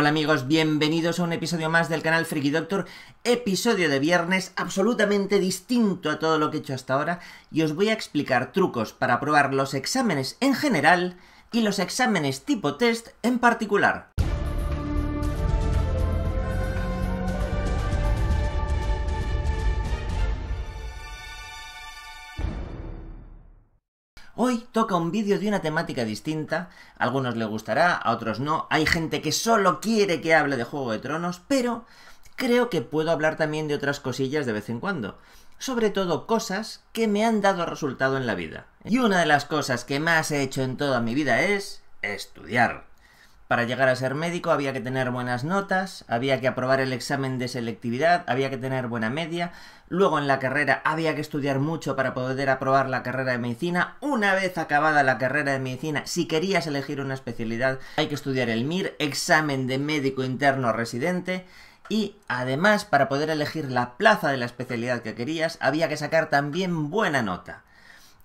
Hola amigos, bienvenidos a un episodio más del canal Friki Doctor, episodio de viernes absolutamente distinto a todo lo que he hecho hasta ahora y os voy a explicar trucos para probar los exámenes en general y los exámenes tipo test en particular. Hoy toca un vídeo de una temática distinta, a algunos les gustará, a otros no, hay gente que solo quiere que hable de Juego de Tronos, pero creo que puedo hablar también de otras cosillas de vez en cuando, sobre todo cosas que me han dado resultado en la vida. Y una de las cosas que más he hecho en toda mi vida es estudiar. Para llegar a ser médico había que tener buenas notas, había que aprobar el examen de selectividad, había que tener buena media, luego en la carrera había que estudiar mucho para poder aprobar la carrera de medicina, una vez acabada la carrera de medicina, si querías elegir una especialidad, hay que estudiar el MIR, examen de médico interno residente, y además para poder elegir la plaza de la especialidad que querías había que sacar también buena nota.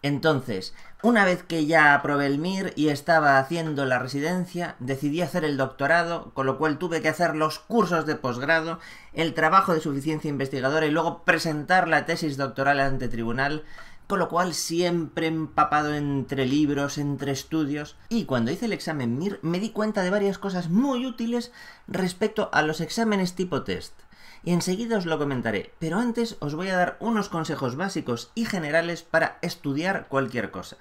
Entonces, una vez que ya aprobé el MIR y estaba haciendo la residencia, decidí hacer el doctorado, con lo cual tuve que hacer los cursos de posgrado, el trabajo de suficiencia investigadora y luego presentar la tesis doctoral ante tribunal, con lo cual siempre empapado entre libros, entre estudios, y cuando hice el examen MIR me di cuenta de varias cosas muy útiles respecto a los exámenes tipo test y enseguida os lo comentaré, pero antes os voy a dar unos consejos básicos y generales para estudiar cualquier cosa.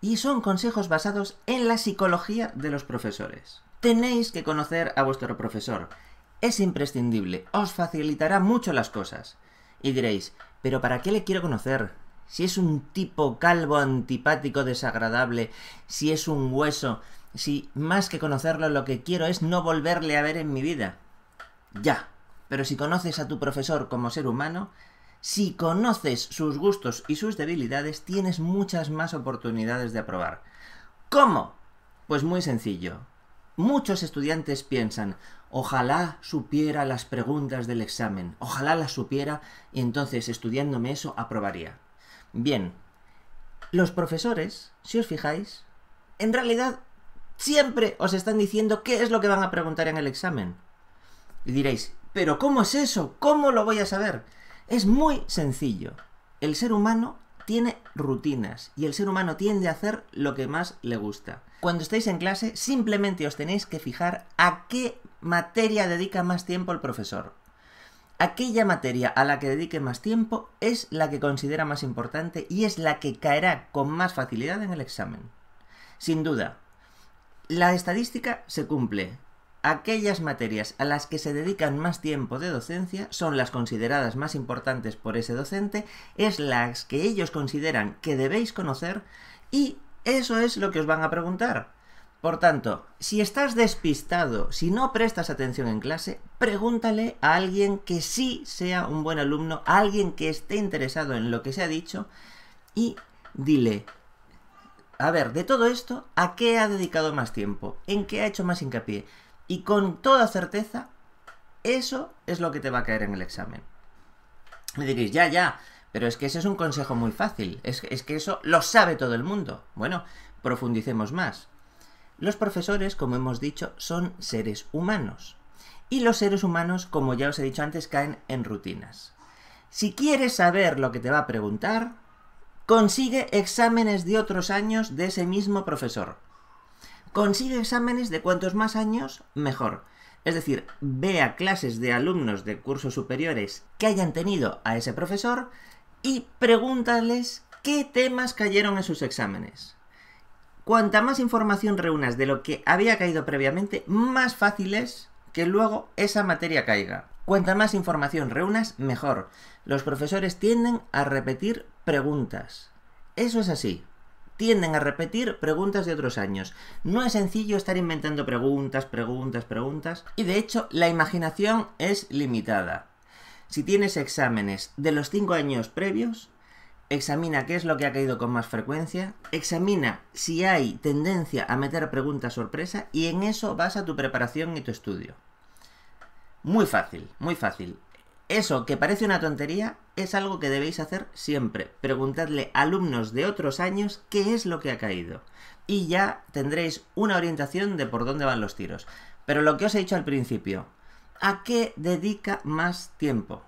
Y son consejos basados en la psicología de los profesores. Tenéis que conocer a vuestro profesor. Es imprescindible, os facilitará mucho las cosas. Y diréis, pero ¿para qué le quiero conocer? Si es un tipo calvo, antipático, desagradable, si es un hueso, si más que conocerlo lo que quiero es no volverle a ver en mi vida. Ya, pero si conoces a tu profesor como ser humano, si conoces sus gustos y sus debilidades, tienes muchas más oportunidades de aprobar. ¿Cómo? Pues muy sencillo. Muchos estudiantes piensan, ojalá supiera las preguntas del examen, ojalá las supiera y entonces estudiándome eso aprobaría. Bien, los profesores, si os fijáis, en realidad siempre os están diciendo qué es lo que van a preguntar en el examen. Y diréis, pero ¿cómo es eso? ¿Cómo lo voy a saber? Es muy sencillo. El ser humano tiene rutinas y el ser humano tiende a hacer lo que más le gusta. Cuando estáis en clase simplemente os tenéis que fijar a qué materia dedica más tiempo el profesor. Aquella materia a la que dedique más tiempo es la que considera más importante y es la que caerá con más facilidad en el examen. Sin duda, la estadística se cumple Aquellas materias a las que se dedican más tiempo de docencia son las consideradas más importantes por ese docente, es las que ellos consideran que debéis conocer y eso es lo que os van a preguntar. Por tanto, si estás despistado, si no prestas atención en clase, pregúntale a alguien que sí sea un buen alumno, a alguien que esté interesado en lo que se ha dicho y dile, a ver, de todo esto, ¿a qué ha dedicado más tiempo? ¿En qué ha hecho más hincapié? Y con toda certeza, eso es lo que te va a caer en el examen. Me diréis, ya, ya, pero es que ese es un consejo muy fácil. Es, es que eso lo sabe todo el mundo. Bueno, profundicemos más. Los profesores, como hemos dicho, son seres humanos. Y los seres humanos, como ya os he dicho antes, caen en rutinas. Si quieres saber lo que te va a preguntar, consigue exámenes de otros años de ese mismo profesor consigue exámenes de cuantos más años, mejor. Es decir, ve a clases de alumnos de cursos superiores que hayan tenido a ese profesor y pregúntales qué temas cayeron en sus exámenes. Cuanta más información reúnas de lo que había caído previamente, más fácil es que luego esa materia caiga. Cuanta más información reúnas, mejor. Los profesores tienden a repetir preguntas. Eso es así tienden a repetir preguntas de otros años. No es sencillo estar inventando preguntas, preguntas, preguntas, y de hecho la imaginación es limitada. Si tienes exámenes de los cinco años previos, examina qué es lo que ha caído con más frecuencia, examina si hay tendencia a meter preguntas sorpresa y en eso basa tu preparación y tu estudio. Muy fácil, muy fácil. Eso que parece una tontería es algo que debéis hacer siempre. Preguntadle a alumnos de otros años qué es lo que ha caído. Y ya tendréis una orientación de por dónde van los tiros. Pero lo que os he dicho al principio, ¿a qué dedica más tiempo?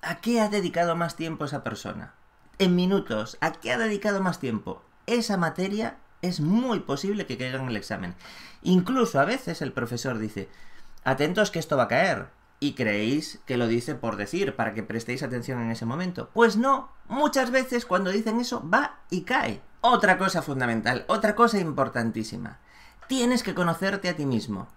¿A qué ha dedicado más tiempo esa persona? En minutos, ¿a qué ha dedicado más tiempo? Esa materia es muy posible que caiga en el examen. Incluso a veces el profesor dice, atentos que esto va a caer y creéis que lo dice por decir, para que prestéis atención en ese momento. Pues no, muchas veces cuando dicen eso va y cae. Otra cosa fundamental, otra cosa importantísima. Tienes que conocerte a ti mismo.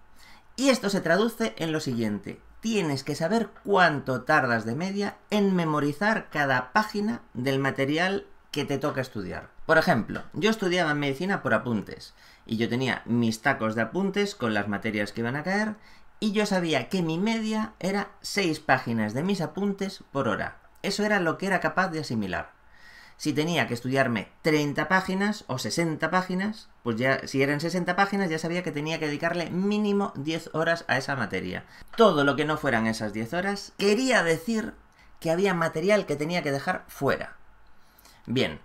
Y esto se traduce en lo siguiente. Tienes que saber cuánto tardas de media en memorizar cada página del material que te toca estudiar. Por ejemplo, yo estudiaba medicina por apuntes y yo tenía mis tacos de apuntes con las materias que iban a caer y yo sabía que mi media era 6 páginas de mis apuntes por hora. Eso era lo que era capaz de asimilar. Si tenía que estudiarme 30 páginas o 60 páginas, pues ya si eran 60 páginas ya sabía que tenía que dedicarle mínimo 10 horas a esa materia. Todo lo que no fueran esas 10 horas quería decir que había material que tenía que dejar fuera. Bien,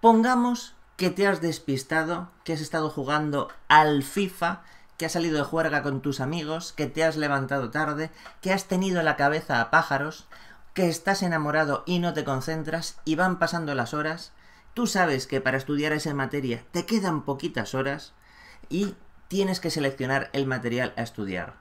pongamos que te has despistado, que has estado jugando al FIFA que has salido de juerga con tus amigos, que te has levantado tarde, que has tenido la cabeza a pájaros, que estás enamorado y no te concentras y van pasando las horas, tú sabes que para estudiar esa materia te quedan poquitas horas y tienes que seleccionar el material a estudiar.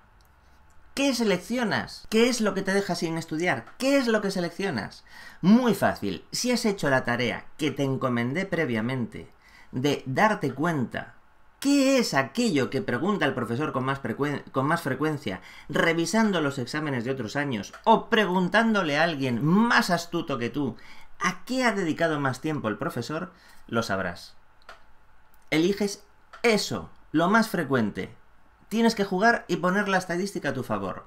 ¿Qué seleccionas? ¿Qué es lo que te deja sin estudiar? ¿Qué es lo que seleccionas? Muy fácil, si has hecho la tarea que te encomendé previamente de darte cuenta ¿Qué es aquello que pregunta el profesor con más, frecuencia, revisando los exámenes de otros años o preguntándole a alguien más astuto que tú a qué ha dedicado más tiempo el profesor? Lo sabrás. Eliges eso, lo más frecuente. Tienes que jugar y poner la estadística a tu favor.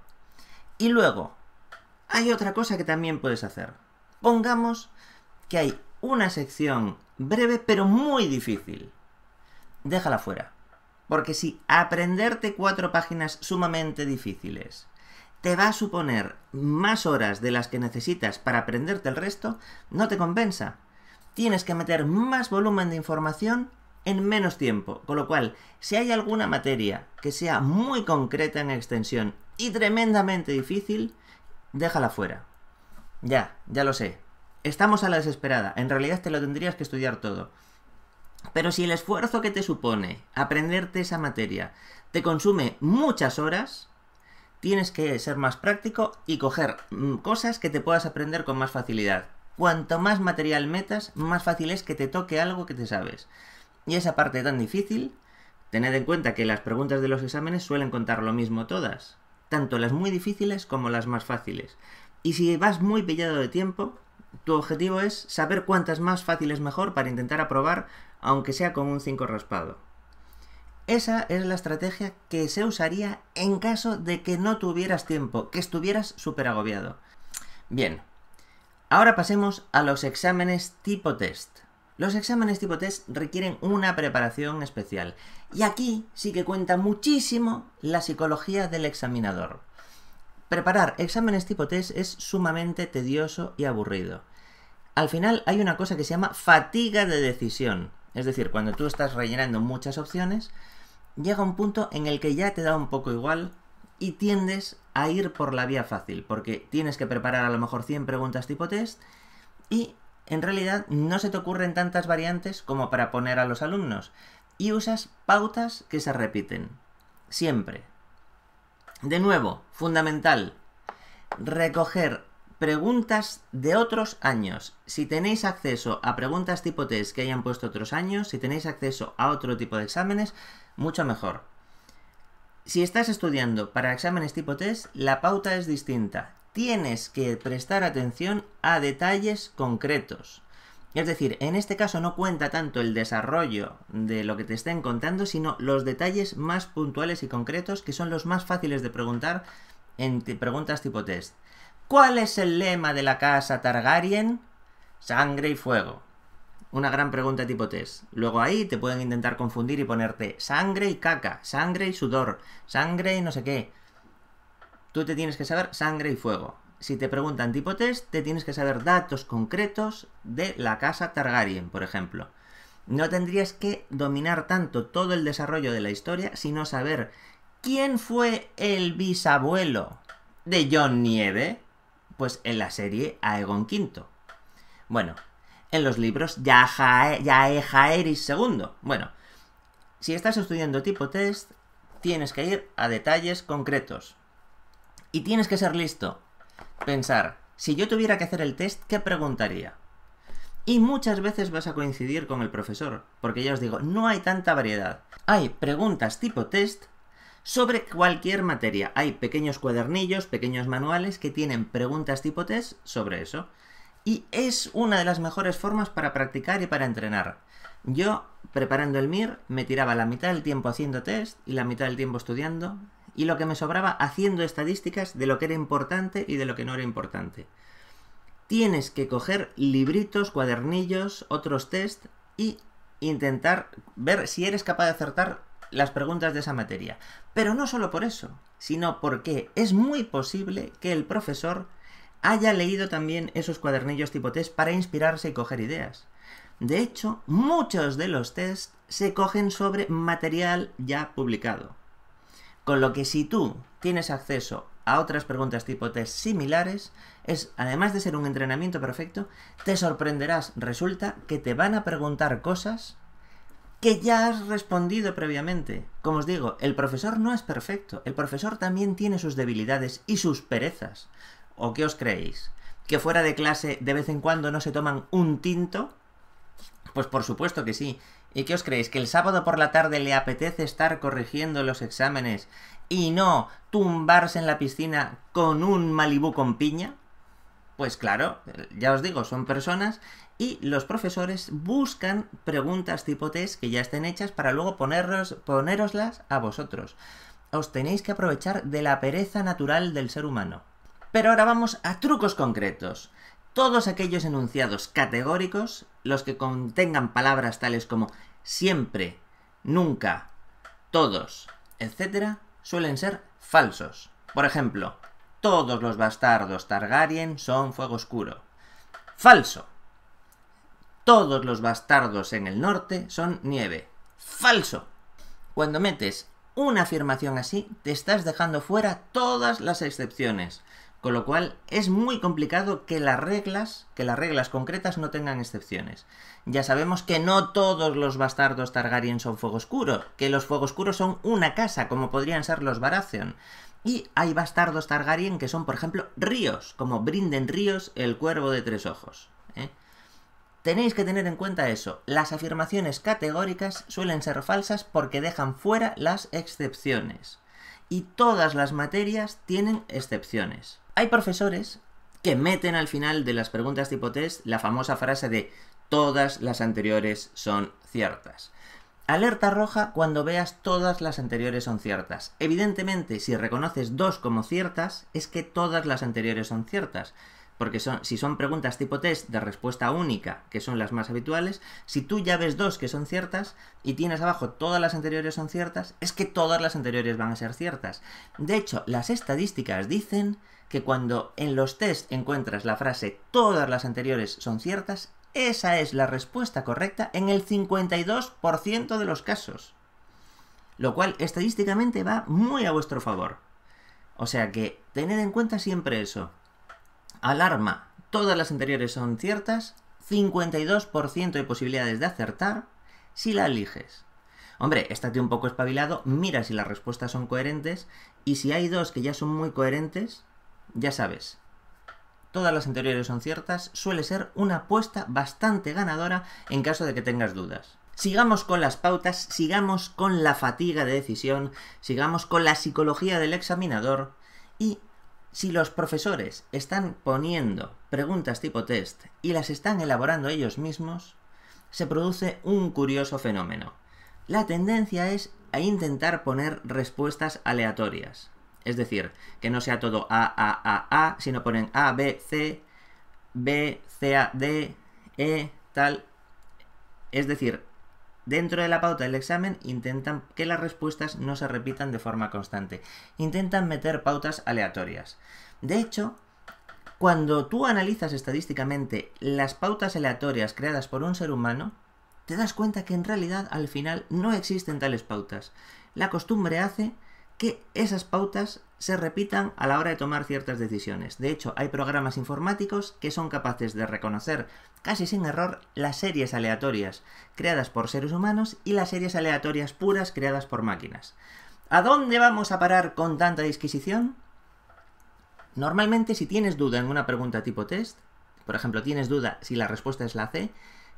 Y luego, hay otra cosa que también puedes hacer. Pongamos que hay una sección breve pero muy difícil déjala fuera. Porque si aprenderte cuatro páginas sumamente difíciles te va a suponer más horas de las que necesitas para aprenderte el resto, no te compensa. Tienes que meter más volumen de información en menos tiempo, con lo cual, si hay alguna materia que sea muy concreta en extensión y tremendamente difícil, déjala fuera. Ya, ya lo sé. Estamos a la desesperada. En realidad te lo tendrías que estudiar todo. Pero si el esfuerzo que te supone aprenderte esa materia te consume muchas horas, tienes que ser más práctico y coger mm, cosas que te puedas aprender con más facilidad. Cuanto más material metas, más fácil es que te toque algo que te sabes. Y esa parte tan difícil, tened en cuenta que las preguntas de los exámenes suelen contar lo mismo todas, tanto las muy difíciles como las más fáciles. Y si vas muy pillado de tiempo, tu objetivo es saber cuántas más fáciles mejor para intentar aprobar aunque sea con un 5 raspado. Esa es la estrategia que se usaría en caso de que no tuvieras tiempo, que estuvieras súper agobiado. Bien, ahora pasemos a los exámenes tipo test. Los exámenes tipo test requieren una preparación especial y aquí sí que cuenta muchísimo la psicología del examinador. Preparar exámenes tipo test es sumamente tedioso y aburrido. Al final hay una cosa que se llama fatiga de decisión. Es decir, cuando tú estás rellenando muchas opciones, llega un punto en el que ya te da un poco igual y tiendes a ir por la vía fácil, porque tienes que preparar a lo mejor 100 preguntas tipo test y en realidad no se te ocurren tantas variantes como para poner a los alumnos y usas pautas que se repiten. Siempre. De nuevo, fundamental, recoger preguntas de otros años. Si tenéis acceso a preguntas tipo test que hayan puesto otros años, si tenéis acceso a otro tipo de exámenes, mucho mejor. Si estás estudiando para exámenes tipo test, la pauta es distinta. Tienes que prestar atención a detalles concretos. Es decir, en este caso no cuenta tanto el desarrollo de lo que te estén contando, sino los detalles más puntuales y concretos que son los más fáciles de preguntar en preguntas tipo test. ¿Cuál es el lema de la casa Targaryen? Sangre y fuego. Una gran pregunta tipo test. Luego ahí te pueden intentar confundir y ponerte sangre y caca, sangre y sudor, sangre y no sé qué. Tú te tienes que saber sangre y fuego. Si te preguntan tipo test, te tienes que saber datos concretos de la casa Targaryen, por ejemplo. No tendrías que dominar tanto todo el desarrollo de la historia, sino saber quién fue el bisabuelo de John Nieve, pues en la serie Aegon V. Bueno, en los libros Yahae, Jaehaerys II. Bueno, si estás estudiando tipo test, tienes que ir a detalles concretos. Y tienes que ser listo. Pensar, si yo tuviera que hacer el test, ¿qué preguntaría? Y muchas veces vas a coincidir con el profesor, porque ya os digo, no hay tanta variedad. Hay preguntas tipo test sobre cualquier materia. Hay pequeños cuadernillos, pequeños manuales que tienen preguntas tipo test sobre eso. Y es una de las mejores formas para practicar y para entrenar. Yo, preparando el MIR, me tiraba la mitad del tiempo haciendo test y la mitad del tiempo estudiando, y lo que me sobraba haciendo estadísticas de lo que era importante y de lo que no era importante. Tienes que coger libritos, cuadernillos, otros test y intentar ver si eres capaz de acertar las preguntas de esa materia. Pero no solo por eso, sino porque es muy posible que el profesor haya leído también esos cuadernillos tipo test para inspirarse y coger ideas. De hecho, muchos de los test se cogen sobre material ya publicado. Con lo que si tú tienes acceso a otras preguntas tipo test similares, es, además de ser un entrenamiento perfecto, te sorprenderás, resulta que te van a preguntar cosas que ya has respondido previamente. Como os digo, el profesor no es perfecto. El profesor también tiene sus debilidades y sus perezas. ¿O qué os creéis? ¿Que fuera de clase de vez en cuando no se toman un tinto? Pues por supuesto que sí. ¿Y qué os creéis? ¿Que el sábado por la tarde le apetece estar corrigiendo los exámenes y no tumbarse en la piscina con un malibú con piña? Pues claro, ya os digo, son personas y los profesores buscan preguntas tipo test que ya estén hechas para luego ponerlos, poneroslas a vosotros. Os tenéis que aprovechar de la pereza natural del ser humano. Pero ahora vamos a trucos concretos. Todos aquellos enunciados categóricos, los que contengan palabras tales como siempre, nunca, todos, etc., suelen ser falsos. Por ejemplo, todos los bastardos Targaryen son fuego oscuro. Falso todos los bastardos en el norte son nieve. Falso. Cuando metes una afirmación así, te estás dejando fuera todas las excepciones. Con lo cual es muy complicado que las reglas, que las reglas concretas no tengan excepciones. Ya sabemos que no todos los bastardos Targaryen son fuego oscuro, que los fuego oscuros son una casa, como podrían ser los Baratheon. Y hay bastardos Targaryen que son, por ejemplo, ríos, como Brinden Ríos, el cuervo de tres ojos. Tenéis que tener en cuenta eso. Las afirmaciones categóricas suelen ser falsas porque dejan fuera las excepciones. Y todas las materias tienen excepciones. Hay profesores que meten al final de las preguntas tipo test la famosa frase de todas las anteriores son ciertas. Alerta roja cuando veas todas las anteriores son ciertas. Evidentemente, si reconoces dos como ciertas, es que todas las anteriores son ciertas. Porque son, si son preguntas tipo test de respuesta única, que son las más habituales, si tú ya ves dos que son ciertas y tienes abajo todas las anteriores son ciertas, es que todas las anteriores van a ser ciertas. De hecho, las estadísticas dicen que cuando en los test encuentras la frase todas las anteriores son ciertas, esa es la respuesta correcta en el 52% de los casos. Lo cual estadísticamente va muy a vuestro favor. O sea que tened en cuenta siempre eso. Alarma. Todas las anteriores son ciertas. 52% de posibilidades de acertar si la eliges. Hombre, estate un poco espabilado, mira si las respuestas son coherentes y si hay dos que ya son muy coherentes, ya sabes. Todas las anteriores son ciertas, suele ser una apuesta bastante ganadora en caso de que tengas dudas. Sigamos con las pautas, sigamos con la fatiga de decisión, sigamos con la psicología del examinador y si los profesores están poniendo preguntas tipo test y las están elaborando ellos mismos, se produce un curioso fenómeno. La tendencia es a intentar poner respuestas aleatorias. Es decir, que no sea todo A, A, A, A, sino ponen A, B, C, B, C, A, D, E, tal. Es decir, dentro de la pauta del examen intentan que las respuestas no se repitan de forma constante. Intentan meter pautas aleatorias. De hecho, cuando tú analizas estadísticamente las pautas aleatorias creadas por un ser humano, te das cuenta que en realidad al final no existen tales pautas. La costumbre hace que esas pautas se repitan a la hora de tomar ciertas decisiones. De hecho, hay programas informáticos que son capaces de reconocer casi sin error las series aleatorias creadas por seres humanos y las series aleatorias puras creadas por máquinas. ¿A dónde vamos a parar con tanta disquisición? Normalmente si tienes duda en una pregunta tipo test, por ejemplo, tienes duda si la respuesta es la C,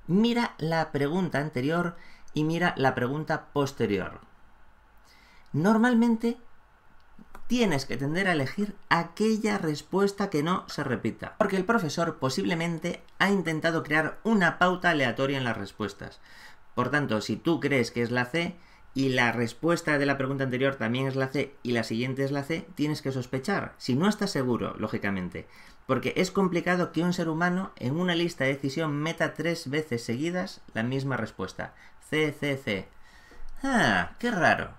mira la pregunta anterior y mira la pregunta posterior. Normalmente tienes que tender a elegir aquella respuesta que no se repita, porque el profesor posiblemente ha intentado crear una pauta aleatoria en las respuestas. Por tanto, si tú crees que es la C y la respuesta de la pregunta anterior también es la C y la siguiente es la C, tienes que sospechar, si no estás seguro, lógicamente, porque es complicado que un ser humano en una lista de decisión meta tres veces seguidas la misma respuesta. C, C, C. Ah, qué raro.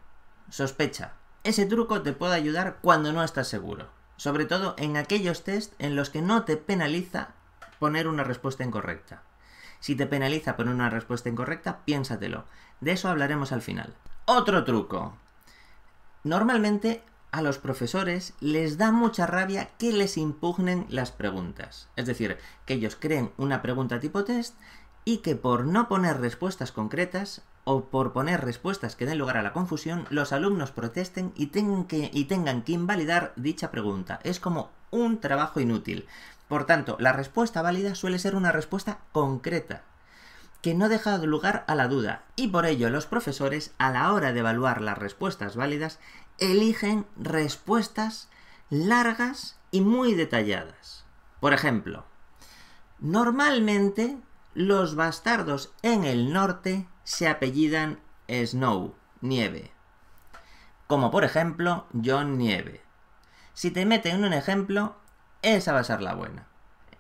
Sospecha. Ese truco te puede ayudar cuando no estás seguro, sobre todo en aquellos test en los que no te penaliza poner una respuesta incorrecta. Si te penaliza poner una respuesta incorrecta, piénsatelo. De eso hablaremos al final. Otro truco. Normalmente a los profesores les da mucha rabia que les impugnen las preguntas. Es decir, que ellos creen una pregunta tipo test y que por no poner respuestas concretas o por poner respuestas que den lugar a la confusión, los alumnos protesten y, tengan que, y tengan que invalidar dicha pregunta. Es como un trabajo inútil. Por tanto, la respuesta válida suele ser una respuesta concreta, que no deja lugar a la duda, y por ello los profesores, a la hora de evaluar las respuestas válidas, eligen respuestas largas y muy detalladas. Por ejemplo, normalmente los bastardos en el norte se apellidan Snow, nieve. Como por ejemplo John Nieve. Si te meten un ejemplo, esa va a ser la buena.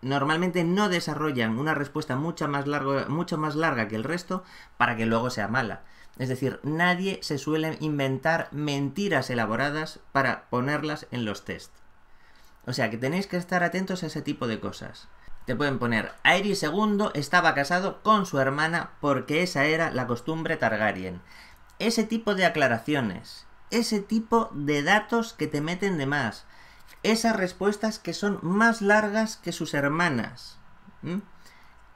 Normalmente no desarrollan una respuesta mucho más, mucho más larga que el resto para que luego sea mala. Es decir, nadie se suele inventar mentiras elaboradas para ponerlas en los test. O sea que tenéis que estar atentos a ese tipo de cosas. Te pueden poner, Aerys II estaba casado con su hermana porque esa era la costumbre Targaryen. Ese tipo de aclaraciones, ese tipo de datos que te meten de más, esas respuestas que son más largas que sus hermanas.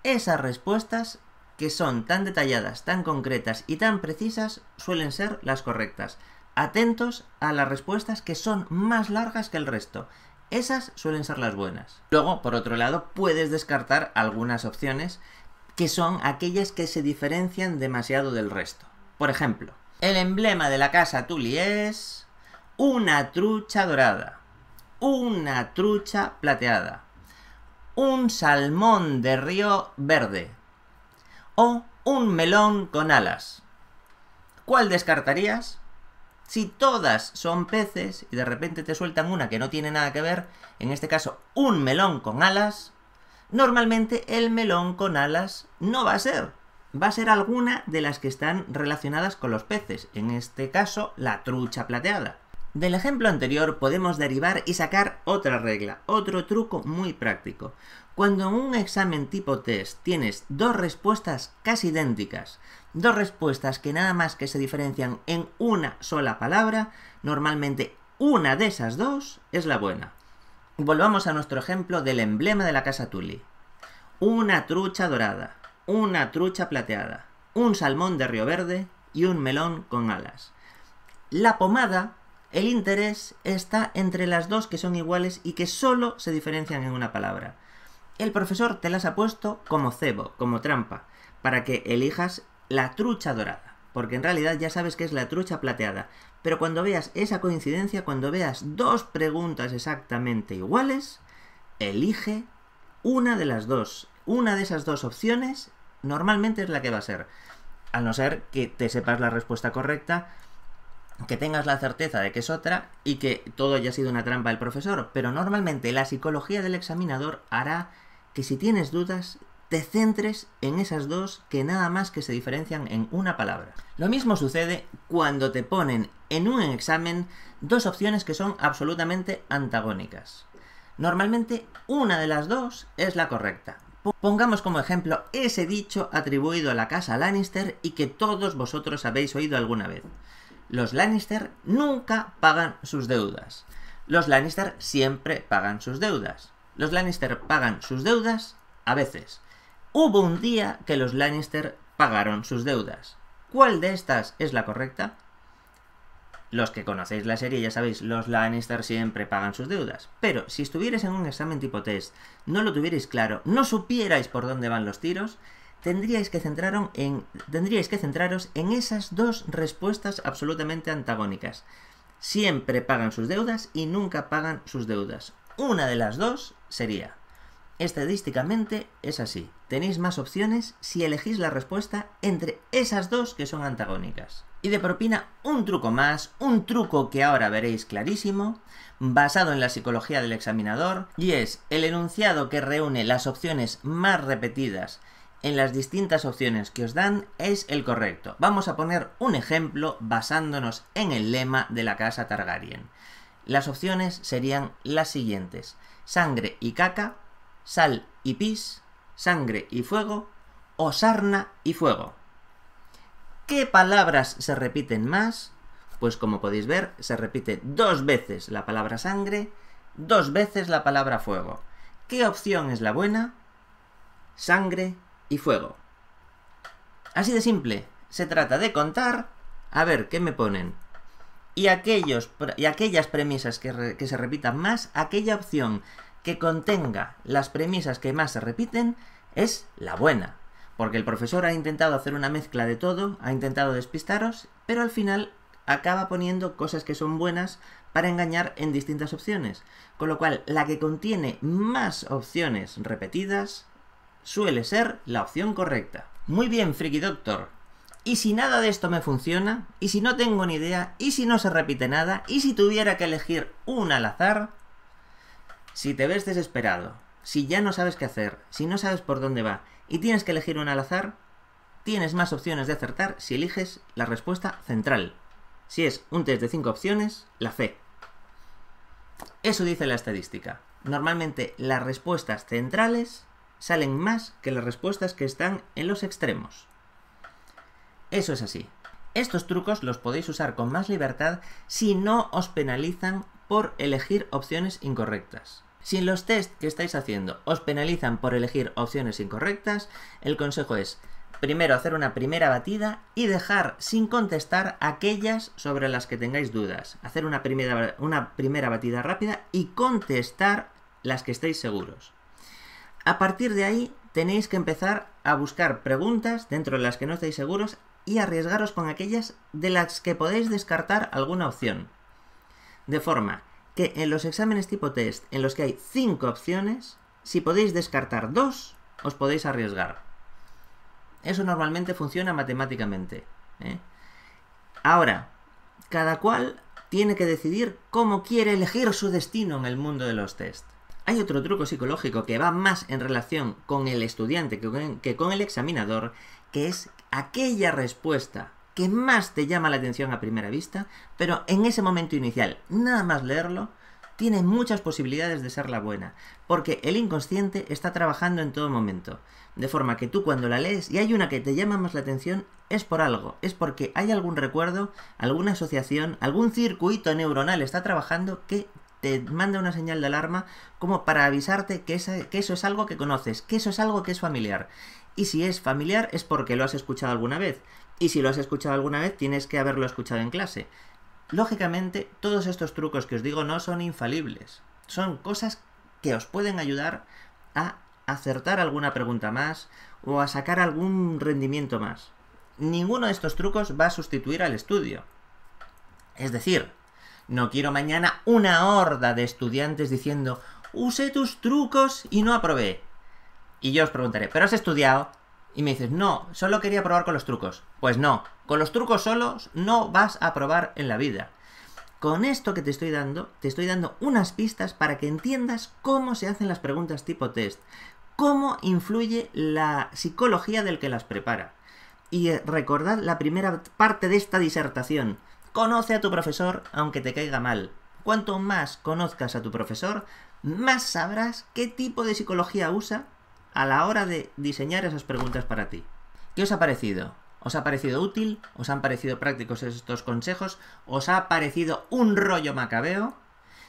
Esas respuestas que son tan detalladas, tan concretas y tan precisas suelen ser las correctas. Atentos a las respuestas que son más largas que el resto. Esas suelen ser las buenas. Luego, por otro lado, puedes descartar algunas opciones que son aquellas que se diferencian demasiado del resto. Por ejemplo, el emblema de la casa Tully es una trucha dorada, una trucha plateada, un salmón de río verde o un melón con alas. ¿Cuál descartarías? Si todas son peces y de repente te sueltan una que no tiene nada que ver, en este caso un melón con alas, normalmente el melón con alas no va a ser. Va a ser alguna de las que están relacionadas con los peces, en este caso la trucha plateada. Del ejemplo anterior podemos derivar y sacar otra regla, otro truco muy práctico. Cuando en un examen tipo test tienes dos respuestas casi idénticas, dos respuestas que nada más que se diferencian en una sola palabra, normalmente una de esas dos es la buena. Volvamos a nuestro ejemplo del emblema de la casa Tuli. Una trucha dorada, una trucha plateada, un salmón de río verde y un melón con alas. La pomada, el interés está entre las dos que son iguales y que solo se diferencian en una palabra el profesor te las ha puesto como cebo, como trampa, para que elijas la trucha dorada, porque en realidad ya sabes que es la trucha plateada. Pero cuando veas esa coincidencia, cuando veas dos preguntas exactamente iguales, elige una de las dos. Una de esas dos opciones normalmente es la que va a ser. A no ser que te sepas la respuesta correcta, que tengas la certeza de que es otra y que todo haya sido una trampa del profesor. Pero normalmente la psicología del examinador hará que si tienes dudas, te centres en esas dos que nada más que se diferencian en una palabra. Lo mismo sucede cuando te ponen en un examen dos opciones que son absolutamente antagónicas. Normalmente una de las dos es la correcta. Pongamos como ejemplo ese dicho atribuido a la casa Lannister y que todos vosotros habéis oído alguna vez. Los Lannister nunca pagan sus deudas. Los Lannister siempre pagan sus deudas los Lannister pagan sus deudas a veces. Hubo un día que los Lannister pagaron sus deudas. ¿Cuál de estas es la correcta? Los que conocéis la serie ya sabéis, los Lannister siempre pagan sus deudas. Pero si estuvierais en un examen tipo test, no lo tuvierais claro, no supierais por dónde van los tiros, tendríais que, en, tendríais que centraros en esas dos respuestas absolutamente antagónicas. Siempre pagan sus deudas y nunca pagan sus deudas. Una de las dos sería, estadísticamente es así. Tenéis más opciones si elegís la respuesta entre esas dos que son antagónicas. Y de propina un truco más, un truco que ahora veréis clarísimo, basado en la psicología del examinador, y es el enunciado que reúne las opciones más repetidas en las distintas opciones que os dan es el correcto. Vamos a poner un ejemplo basándonos en el lema de la casa Targaryen. Las opciones serían las siguientes sangre y caca, sal y pis, sangre y fuego, o sarna y fuego. ¿Qué palabras se repiten más? Pues como podéis ver, se repite dos veces la palabra sangre, dos veces la palabra fuego. ¿Qué opción es la buena? Sangre y fuego. Así de simple, se trata de contar, a ver qué me ponen. Y, aquellos, y aquellas premisas que, que se repitan más, aquella opción que contenga las premisas que más se repiten es la buena. Porque el profesor ha intentado hacer una mezcla de todo, ha intentado despistaros, pero al final acaba poniendo cosas que son buenas para engañar en distintas opciones. Con lo cual, la que contiene más opciones repetidas suele ser la opción correcta. Muy bien, Friki Doctor. ¿Y si nada de esto me funciona? ¿Y si no tengo ni idea? ¿Y si no se repite nada? ¿Y si tuviera que elegir un al azar? Si te ves desesperado, si ya no sabes qué hacer, si no sabes por dónde va y tienes que elegir un al azar, tienes más opciones de acertar si eliges la respuesta central. Si es un test de cinco opciones, la fe. Eso dice la estadística. Normalmente las respuestas centrales salen más que las respuestas que están en los extremos. Eso es así. Estos trucos los podéis usar con más libertad si no os penalizan por elegir opciones incorrectas. Si en los test que estáis haciendo os penalizan por elegir opciones incorrectas, el consejo es primero hacer una primera batida y dejar sin contestar aquellas sobre las que tengáis dudas. Hacer una primera, una primera batida rápida y contestar las que estéis seguros. A partir de ahí tenéis que empezar a buscar preguntas dentro de las que no estáis seguros y arriesgaros con aquellas de las que podéis descartar alguna opción. De forma que en los exámenes tipo test, en los que hay 5 opciones, si podéis descartar 2, os podéis arriesgar. Eso normalmente funciona matemáticamente. ¿eh? Ahora, cada cual tiene que decidir cómo quiere elegir su destino en el mundo de los test. Hay otro truco psicológico que va más en relación con el estudiante que con el examinador, que es aquella respuesta que más te llama la atención a primera vista, pero en ese momento inicial, nada más leerlo, tiene muchas posibilidades de ser la buena, porque el inconsciente está trabajando en todo momento, de forma que tú cuando la lees y hay una que te llama más la atención, es por algo, es porque hay algún recuerdo, alguna asociación, algún circuito neuronal está trabajando que te manda una señal de alarma como para avisarte que, que eso es algo que conoces, que eso es algo que es familiar. Y si es familiar es porque lo has escuchado alguna vez. Y si lo has escuchado alguna vez tienes que haberlo escuchado en clase. Lógicamente, todos estos trucos que os digo no son infalibles. Son cosas que os pueden ayudar a acertar alguna pregunta más o a sacar algún rendimiento más. Ninguno de estos trucos va a sustituir al estudio. Es decir, no quiero mañana una horda de estudiantes diciendo, usé tus trucos y no aprobé y yo os preguntaré, ¿pero has estudiado? Y me dices, no, solo quería probar con los trucos. Pues no, con los trucos solos no vas a probar en la vida. Con esto que te estoy dando, te estoy dando unas pistas para que entiendas cómo se hacen las preguntas tipo test, cómo influye la psicología del que las prepara. Y recordad la primera parte de esta disertación. Conoce a tu profesor aunque te caiga mal. Cuanto más conozcas a tu profesor, más sabrás qué tipo de psicología usa a la hora de diseñar esas preguntas para ti. ¿Qué os ha parecido? ¿Os ha parecido útil? ¿Os han parecido prácticos estos consejos? ¿Os ha parecido un rollo macabeo?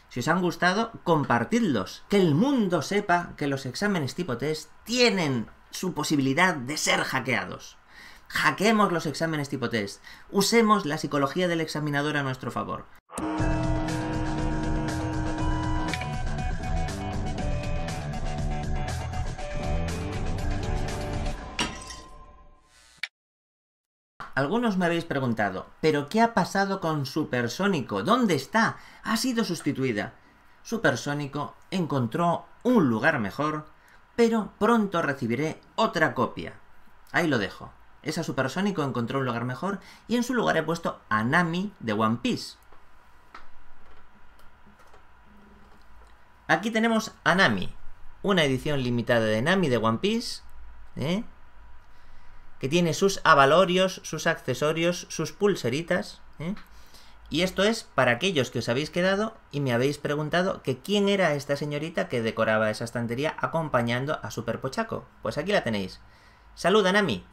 Si os han gustado, compartidlos. Que el mundo sepa que los exámenes tipo test tienen su posibilidad de ser hackeados. Hackeemos los exámenes tipo test. Usemos la psicología del examinador a nuestro favor. Algunos me habéis preguntado, ¿pero qué ha pasado con Supersónico? ¿Dónde está? Ha sido sustituida. Supersónico encontró un lugar mejor, pero pronto recibiré otra copia. Ahí lo dejo. Esa Supersónico encontró un lugar mejor y en su lugar he puesto a Nami de One Piece. Aquí tenemos a Nami, una edición limitada de Nami de One Piece, ¿eh? que tiene sus avalorios, sus accesorios, sus pulseritas. ¿eh? Y esto es para aquellos que os habéis quedado y me habéis preguntado que quién era esta señorita que decoraba esa estantería acompañando a Super Pochaco. Pues aquí la tenéis. a mí!